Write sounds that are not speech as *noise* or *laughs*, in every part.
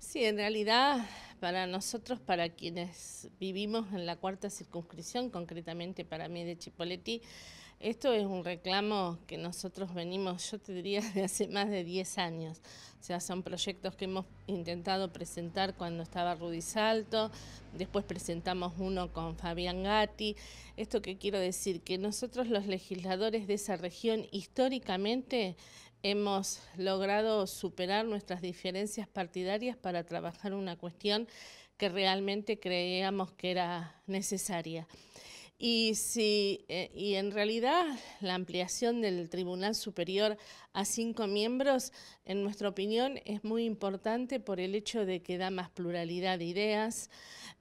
Sí, en realidad para nosotros, para quienes vivimos en la cuarta circunscripción, concretamente para mí de Chipoletti, esto es un reclamo que nosotros venimos, yo te diría, de hace más de 10 años. O sea, son proyectos que hemos intentado presentar cuando estaba Rudy Salto, después presentamos uno con Fabián Gatti. Esto que quiero decir, que nosotros los legisladores de esa región históricamente hemos logrado superar nuestras diferencias partidarias para trabajar una cuestión que realmente creíamos que era necesaria. Y, si, eh, en realidad la ampliación del Tribunal Superior a cinco miembros, en nuestra opinión, es muy importante por el hecho de que da más pluralidad de ideas,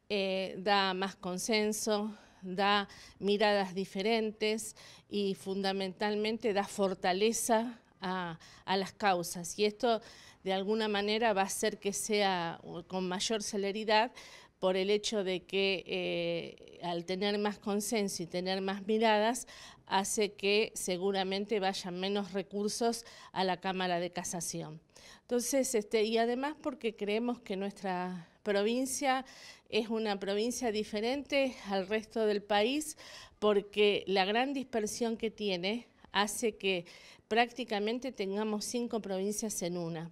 eh, da más consenso, da miradas diferentes y fundamentalmente da fortaleza a, las causas y esto de alguna manera va a hacer que sea con mayor celeridad por el hecho de que eh, al tener más consenso y tener más miradas, hace que seguramente vayan menos recursos a la Cámara de Casación. Entonces, este, y además porque creemos que nuestra provincia es una provincia diferente al resto del país, porque la gran dispersión que tiene hace que prácticamente tengamos cinco provincias en una.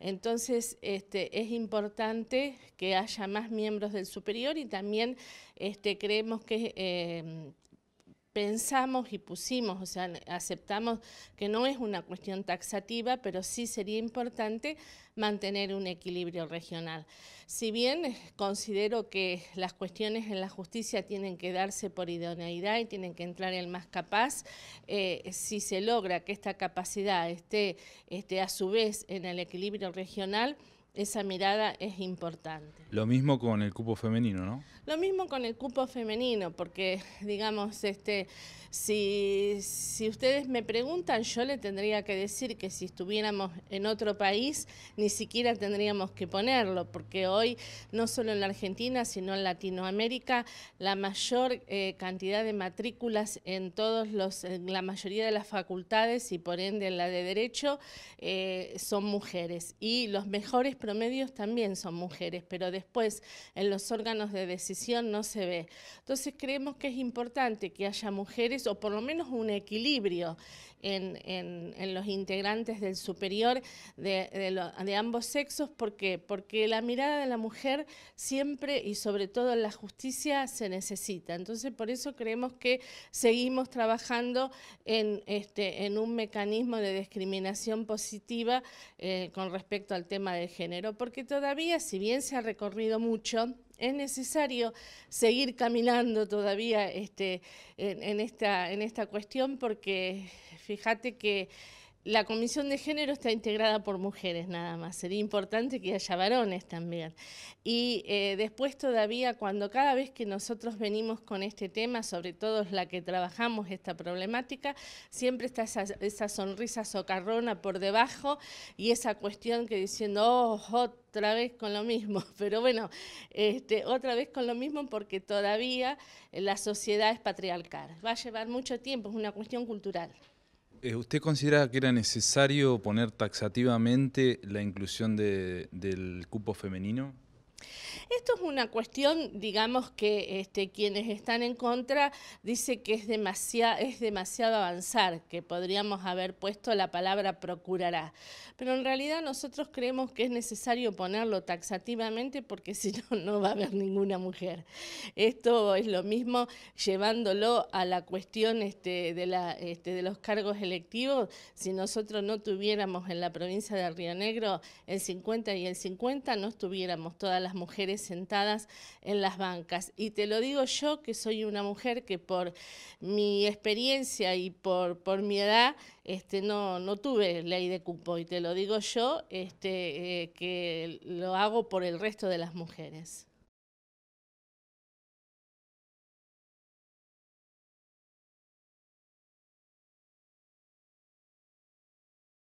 Entonces, este, es importante que haya más miembros del superior y también este, creemos que eh, pensamos y pusimos, o sea, aceptamos que no es una cuestión taxativa, pero sí sería importante mantener un equilibrio regional. Si bien considero que las cuestiones en la justicia tienen que darse por idoneidad y tienen que entrar el más capaz, eh, si se logra que esta capacidad esté a su vez en el equilibrio regional, esa mirada es importante. Lo mismo con el cupo femenino, ¿no? Lo mismo con el cupo femenino, porque *laughs* digamos, este, si, ustedes me preguntan, yo le tendría que decir que si estuviéramos en otro país, ni siquiera tendríamos que ponerlo, porque hoy, no solo en la Argentina, sino en Latinoamérica, la mayor eh, cantidad de matrículas en todos los, en la mayoría de las facultades y por ende en la de Derecho, eh, son mujeres. Y los mejores medios también son mujeres, pero después en los órganos de decisión no se ve. Entonces creemos que es importante que haya mujeres o por lo menos un equilibrio en, los integrantes del superior de, ambos sexos. ¿Por qué? Porque la mirada de la mujer siempre y sobre todo en la justicia se necesita. Entonces, por eso creemos que seguimos trabajando en, este, en un mecanismo de discriminación positiva eh, con respecto al tema de género, porque todavía, si bien se ha recorrido mucho, es necesario seguir caminando todavía este, en, esta, en esta cuestión porque Fíjate que la Comisión de Género está integrada por mujeres nada más, sería importante que haya varones también. Y eh, después todavía, cuando cada vez que nosotros venimos con este tema, sobre todo la que trabajamos esta problemática, siempre está esa, sonrisa socarrona por debajo y esa cuestión que diciendo, oh, otra vez con lo mismo, *laughs* pero bueno, este, otra vez con lo mismo porque todavía eh, la sociedad es patriarcal. Va a llevar mucho tiempo, es una cuestión cultural. Eh, ¿Usted considera que era necesario poner taxativamente la inclusión del cupo femenino? Esto es una cuestión, digamos, que este, quienes están en contra dice que es, demasiado, avanzar, que podríamos haber puesto la palabra procurará. Pero en realidad nosotros creemos que es necesario ponerlo taxativamente porque *laughs* si no, no va a haber ninguna mujer. Esto es lo mismo llevándolo a la cuestión este, de, este, de los cargos electivos. Si nosotros no tuviéramos en la provincia de Río Negro el 50 y el 50, no estuviéramos todas las mujeres sentadas en las bancas. Y te lo digo yo, que soy una mujer que por mi experiencia y por, mi edad, este, no, no tuve ley de cupo. Y te lo digo yo, este, eh, que lo hago por el resto de las mujeres.